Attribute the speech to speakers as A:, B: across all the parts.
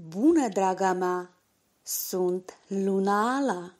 A: Bună, draga mea! Sunt Luna Ala!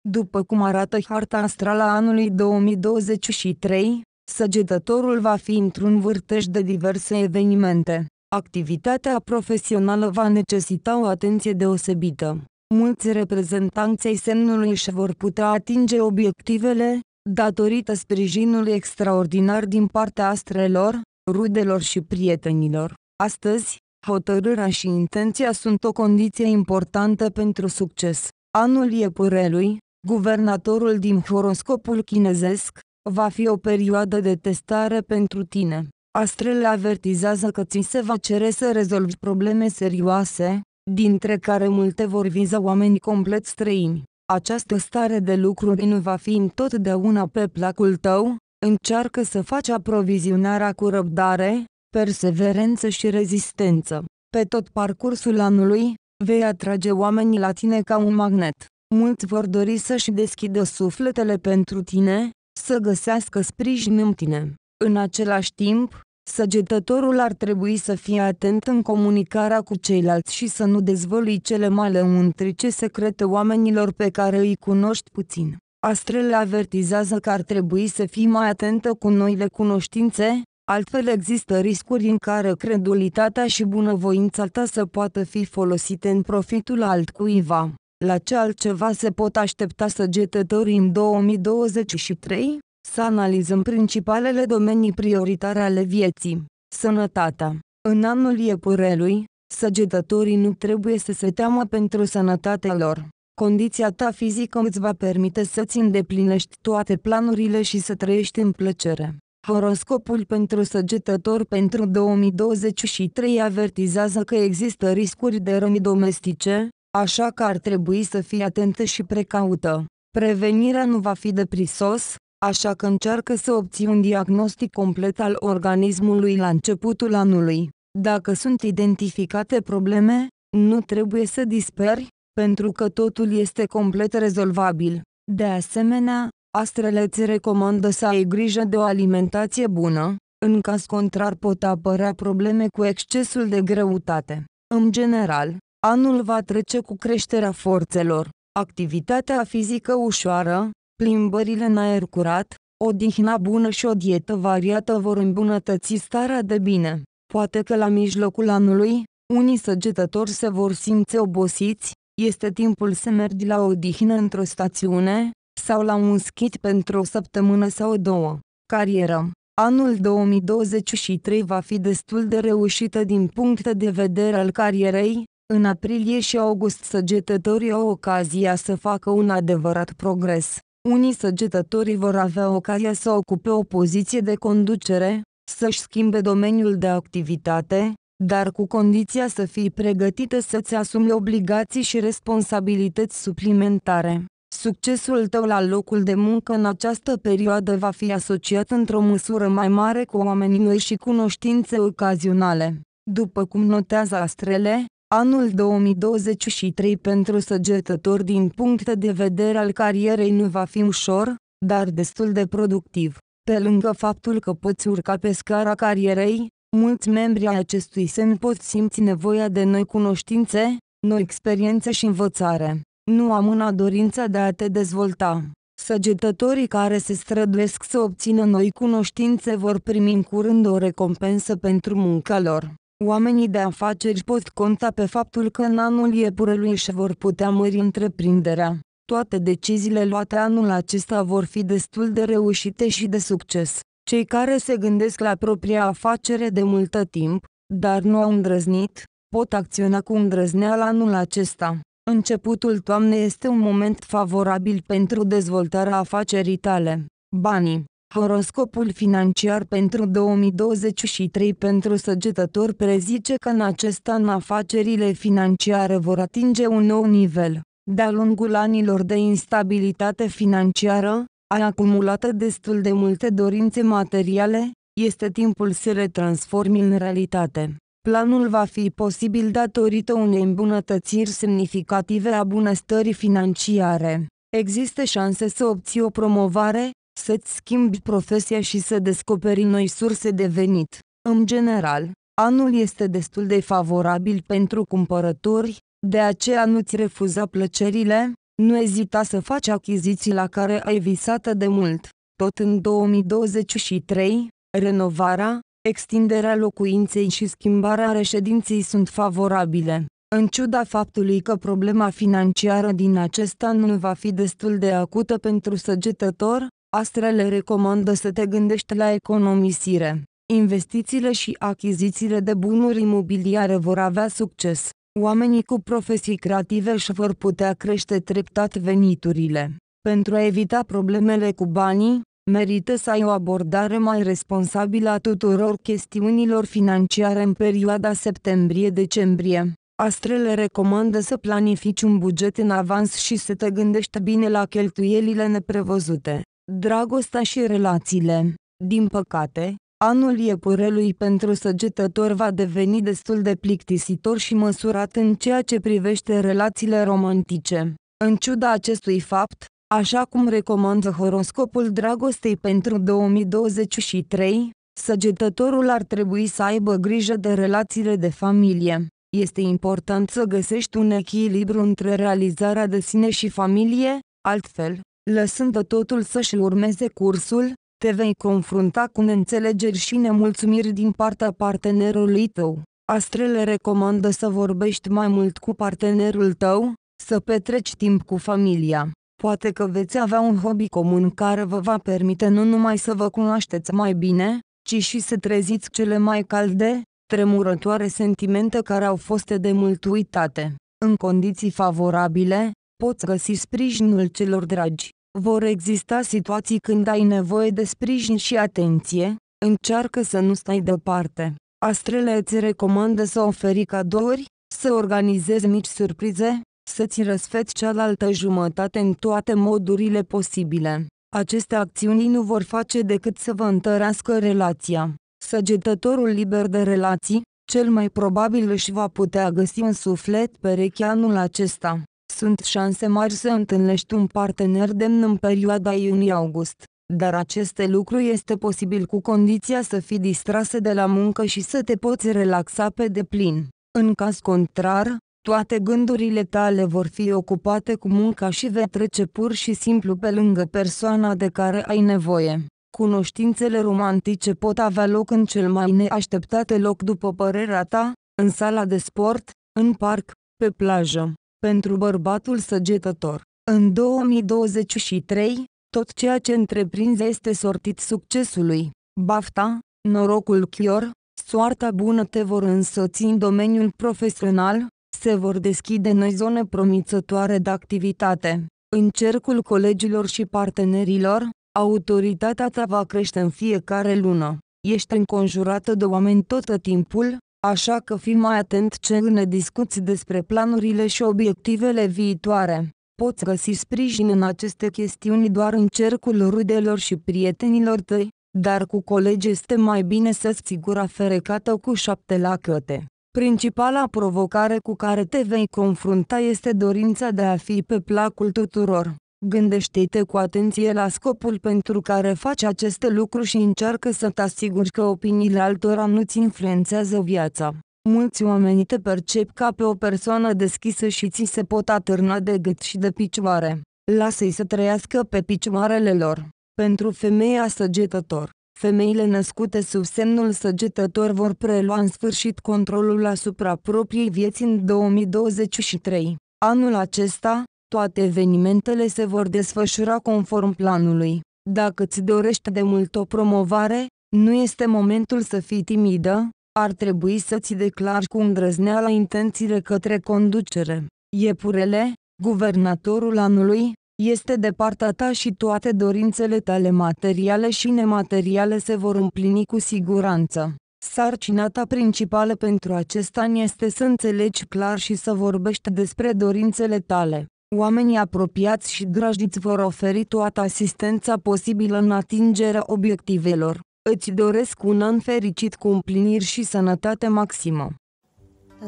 A: După cum arată harta astrală a anului 2023, săgetătorul va fi într-un vârtej de diverse evenimente. Activitatea profesională va necesita o atenție deosebită. Mulți reprezentanți semnului își vor putea atinge obiectivele, datorită sprijinului extraordinar din partea astrelor, rudelor și prietenilor. Astăzi, hotărârea și intenția sunt o condiție importantă pentru succes. Anul iepurelui, guvernatorul din horoscopul chinezesc, va fi o perioadă de testare pentru tine. Astrele avertizează că ți se va cere să rezolvi probleme serioase, dintre care multe vor viza oameni complet străini această stare de lucruri nu va fi întotdeauna pe placul tău, încearcă să faci aprovizionarea cu răbdare, perseverență și rezistență. Pe tot parcursul anului, vei atrage oamenii la tine ca un magnet. Mulți vor dori să-și deschidă sufletele pentru tine, să găsească sprijin în tine. În același timp, Săgetătorul ar trebui să fie atent în comunicarea cu ceilalți și să nu dezvălui cele mai lăuntrice secrete oamenilor pe care îi cunoști puțin. Astrele avertizează că ar trebui să fii mai atentă cu noile cunoștințe, altfel există riscuri în care credulitatea și bunăvoința ta să poată fi folosite în profitul altcuiva. La ce altceva se pot aștepta săgetătorii în 2023? Să analizăm principalele domenii prioritare ale vieții. Sănătatea. În anul iepurelui, săgetătorii nu trebuie să se teamă pentru sănătatea lor. Condiția ta fizică îți va permite să-ți îndeplinești toate planurile și să trăiești în plăcere. Horoscopul pentru săgetător pentru 2023 avertizează că există riscuri de răni domestice, așa că ar trebui să fii atentă și precaută. Prevenirea nu va fi de prisos, așa că încearcă să obții un diagnostic complet al organismului la începutul anului. Dacă sunt identificate probleme, nu trebuie să disperi, pentru că totul este complet rezolvabil. De asemenea, astrele îți recomandă să ai grijă de o alimentație bună, în caz contrar pot apărea probleme cu excesul de greutate. În general, anul va trece cu creșterea forțelor, activitatea fizică ușoară, plimbările în aer curat, odihna bună și o dietă variată vor îmbunătăți starea de bine. Poate că la mijlocul anului, unii săgetători se vor simți obosiți, este timpul să mergi la o odihnă într-o stațiune, sau la un schit pentru o săptămână sau două. Carieră Anul 2023 va fi destul de reușită din punct de vedere al carierei, în aprilie și august săgetătorii au ocazia să facă un adevărat progres unii săgetătorii vor avea ocazia să ocupe o poziție de conducere, să-și schimbe domeniul de activitate, dar cu condiția să fii pregătită să-ți asumi obligații și responsabilități suplimentare. Succesul tău la locul de muncă în această perioadă va fi asociat într-o măsură mai mare cu oamenii noi și cunoștințe ocazionale. După cum notează astrele, Anul 2023 pentru săgetători din punct de vedere al carierei nu va fi ușor, dar destul de productiv. Pe lângă faptul că poți urca pe scara carierei, mulți membri ai acestui semn pot simți nevoia de noi cunoștințe, noi experiențe și învățare. Nu am una dorința de a te dezvolta. Săgetătorii care se străduiesc să obțină noi cunoștințe vor primi în curând o recompensă pentru munca lor. Oamenii de afaceri pot conta pe faptul că în anul iepurelui își vor putea mări întreprinderea. Toate deciziile luate anul acesta vor fi destul de reușite și de succes. Cei care se gândesc la propria afacere de multă timp, dar nu au îndrăznit, pot acționa cu îndrăzneală anul acesta. Începutul toamnei este un moment favorabil pentru dezvoltarea afacerii tale. Banii Horoscopul financiar pentru 2023 pentru săgetător prezice că în acest an afacerile financiare vor atinge un nou nivel. De-a lungul anilor de instabilitate financiară, ai acumulat destul de multe dorințe materiale, este timpul să le transformi în realitate. Planul va fi posibil datorită unei îmbunătățiri semnificative a bunăstării financiare. Există șanse să obții o promovare, să-ți schimbi profesia și să descoperi noi surse de venit. În general, anul este destul de favorabil pentru cumpărători, de aceea nu-ți refuza plăcerile, nu ezita să faci achiziții la care ai visat de mult. Tot în 2023, renovarea, extinderea locuinței și schimbarea reședinței sunt favorabile. În ciuda faptului că problema financiară din acest an nu va fi destul de acută pentru săgetător, Astrele recomandă să te gândești la economisire. Investițiile și achizițiile de bunuri imobiliare vor avea succes. Oamenii cu profesii creative își vor putea crește treptat veniturile. Pentru a evita problemele cu banii, merită să ai o abordare mai responsabilă a tuturor chestiunilor financiare în perioada septembrie-decembrie. Astrele recomandă să planifici un buget în avans și să te gândești bine la cheltuielile neprevăzute dragostea și relațiile. Din păcate, anul iepurelui pentru săgetător va deveni destul de plictisitor și măsurat în ceea ce privește relațiile romantice. În ciuda acestui fapt, așa cum recomandă horoscopul dragostei pentru 2023, săgetătorul ar trebui să aibă grijă de relațiile de familie. Este important să găsești un echilibru între realizarea de sine și familie, altfel, lăsând totul să-și urmeze cursul, te vei confrunta cu neînțelegeri și nemulțumiri din partea partenerului tău. Astrele recomandă să vorbești mai mult cu partenerul tău, să petreci timp cu familia. Poate că veți avea un hobby comun care vă va permite nu numai să vă cunoașteți mai bine, ci și să treziți cele mai calde, tremurătoare sentimente care au fost de mult uitate. În condiții favorabile, poți găsi sprijinul celor dragi. Vor exista situații când ai nevoie de sprijin și atenție, încearcă să nu stai departe. Astrele îți recomandă să oferi cadouri, să organizezi mici surprize, să-ți răsfeți cealaltă jumătate în toate modurile posibile. Aceste acțiuni nu vor face decât să vă întărească relația. Săgetătorul liber de relații, cel mai probabil își va putea găsi un suflet pereche anul acesta sunt șanse mari să întâlnești un partener demn în perioada iunie-august, dar acest lucru este posibil cu condiția să fii distrasă de la muncă și să te poți relaxa pe deplin. În caz contrar, toate gândurile tale vor fi ocupate cu munca și vei trece pur și simplu pe lângă persoana de care ai nevoie. Cunoștințele romantice pot avea loc în cel mai neașteptate loc după părerea ta, în sala de sport, în parc, pe plajă. Pentru bărbatul săgetător, în 2023, tot ceea ce întreprinde este sortit succesului. Bafta, norocul chior, soarta bună te vor însoți în domeniul profesional, se vor deschide noi zone promițătoare de activitate. În cercul colegilor și partenerilor, autoritatea ta va crește în fiecare lună. Ești înconjurată de oameni tot timpul, așa că fii mai atent ce ne discuți despre planurile și obiectivele viitoare. Poți găsi sprijin în aceste chestiuni doar în cercul rudelor și prietenilor tăi, dar cu colegi este mai bine să-ți sigura ferecată cu șapte lacăte. Principala provocare cu care te vei confrunta este dorința de a fi pe placul tuturor. Gândește-te cu atenție la scopul pentru care faci aceste lucruri și încearcă să te asiguri că opiniile altora nu-ți influențează viața. Mulți oameni te percep ca pe o persoană deschisă și ți se pot atârna de gât și de picioare. Lasă-i să trăiască pe picioarele lor. Pentru femeia săgetător, femeile născute sub semnul săgetător vor prelua în sfârșit controlul asupra propriei vieți în 2023. Anul acesta, toate evenimentele se vor desfășura conform planului. Dacă îți dorești de mult o promovare, nu este momentul să fii timidă, ar trebui să-ți declari cu îndrăzneala intențiile către conducere. Iepurele, guvernatorul anului, este de partea ta și toate dorințele tale materiale și nemateriale se vor împlini cu siguranță. Sarcina ta principală pentru acest an este să înțelegi clar și să vorbești despre dorințele tale. Oamenii apropiați și dragi îți vor oferi toată asistența posibilă în atingerea obiectivelor. Îți doresc un an fericit cu împliniri și sănătate maximă.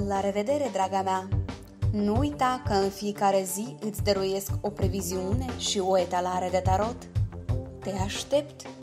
A: La revedere, draga mea! Nu uita că în fiecare zi îți dăruiesc o previziune și o etalare de tarot. Te aștept!